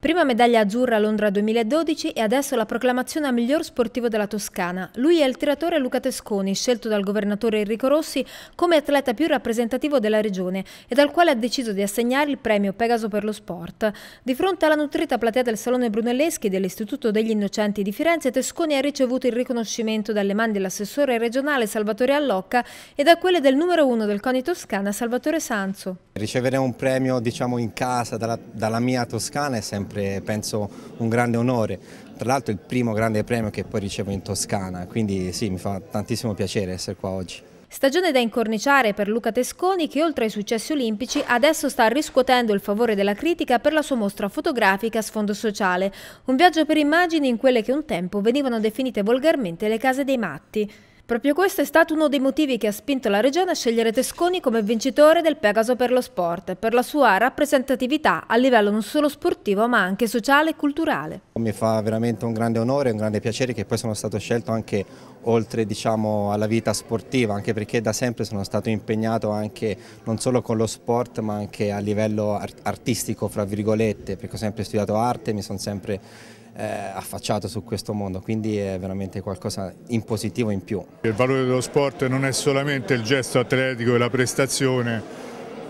Prima medaglia azzurra a Londra 2012 e adesso la proclamazione a miglior sportivo della Toscana. Lui è il tiratore Luca Tesconi, scelto dal governatore Enrico Rossi come atleta più rappresentativo della regione e dal quale ha deciso di assegnare il premio Pegaso per lo sport. Di fronte alla nutrita platea del Salone Brunelleschi dell'Istituto degli Innocenti di Firenze, Tesconi ha ricevuto il riconoscimento dalle mani dell'assessore regionale Salvatore Allocca e da quelle del numero uno del CONI Toscana Salvatore Sanzo. Ricevere un premio diciamo in casa dalla, dalla mia Toscana è sempre sempre penso un grande onore, tra l'altro il primo grande premio che poi ricevo in Toscana, quindi sì mi fa tantissimo piacere essere qua oggi. Stagione da incorniciare per Luca Tesconi che oltre ai successi olimpici adesso sta riscuotendo il favore della critica per la sua mostra fotografica a sfondo sociale, un viaggio per immagini in quelle che un tempo venivano definite volgarmente le case dei matti. Proprio questo è stato uno dei motivi che ha spinto la Regione a scegliere Tesconi come vincitore del Pegaso per lo sport, per la sua rappresentatività a livello non solo sportivo ma anche sociale e culturale. Mi fa veramente un grande onore, un grande piacere che poi sono stato scelto anche oltre diciamo, alla vita sportiva, anche perché da sempre sono stato impegnato anche non solo con lo sport ma anche a livello artistico, fra virgolette, perché ho sempre studiato arte, mi sono sempre eh, affacciato su questo mondo, quindi è veramente qualcosa in positivo in più. Il valore dello sport non è solamente il gesto atletico e la prestazione,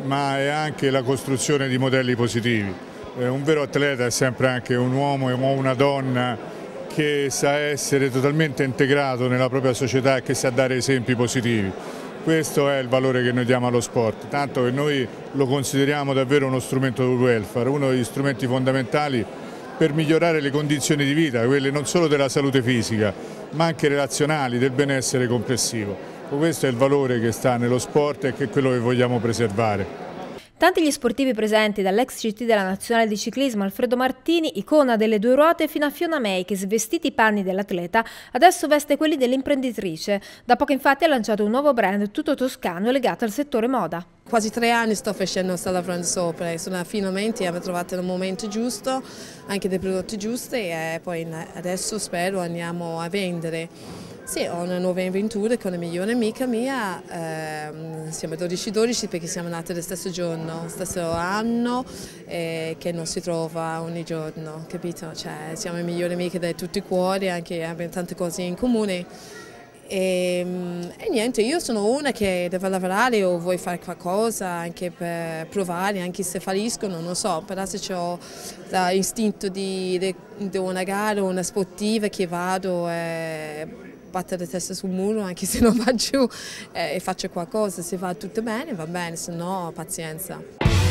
ma è anche la costruzione di modelli positivi. Eh, un vero atleta è sempre anche un uomo o una donna che sa essere totalmente integrato nella propria società e che sa dare esempi positivi. Questo è il valore che noi diamo allo sport, tanto che noi lo consideriamo davvero uno strumento di welfare, uno degli strumenti fondamentali per migliorare le condizioni di vita, quelle non solo della salute fisica, ma anche relazionali, del benessere complessivo. Questo è il valore che sta nello sport e che è quello che vogliamo preservare. Tanti gli sportivi presenti dall'ex CT della Nazionale di Ciclismo Alfredo Martini, icona delle due ruote, fino a Fiona May che svestiti i panni dell'atleta, adesso veste quelli dell'imprenditrice. Da poco infatti ha lanciato un nuovo brand tutto toscano legato al settore moda. Quasi tre anni sto facendo sta lavorando sopra e sono finalmente abbiamo trovato il momento giusto, anche dei prodotti giusti e poi adesso spero andiamo a vendere. Sì, ho una nuova avventura con la migliore amica mia, ehm, siamo 12-12 perché siamo nati lo stesso giorno, stesso anno eh, che non si trova ogni giorno, capito? Cioè, siamo le migliori amiche da tutti i cuori, anche abbiamo tante cose in comune. E, ehm, e, niente, io sono una che deve lavorare o vuoi fare qualcosa anche per provare, anche se falliscono, non so, però se ho l'istinto di, di, di, una gara, o una sportiva che vado e battere testa sul muro anche se non va giù eh, e faccio qualcosa, se va tutto bene va bene, se no pazienza.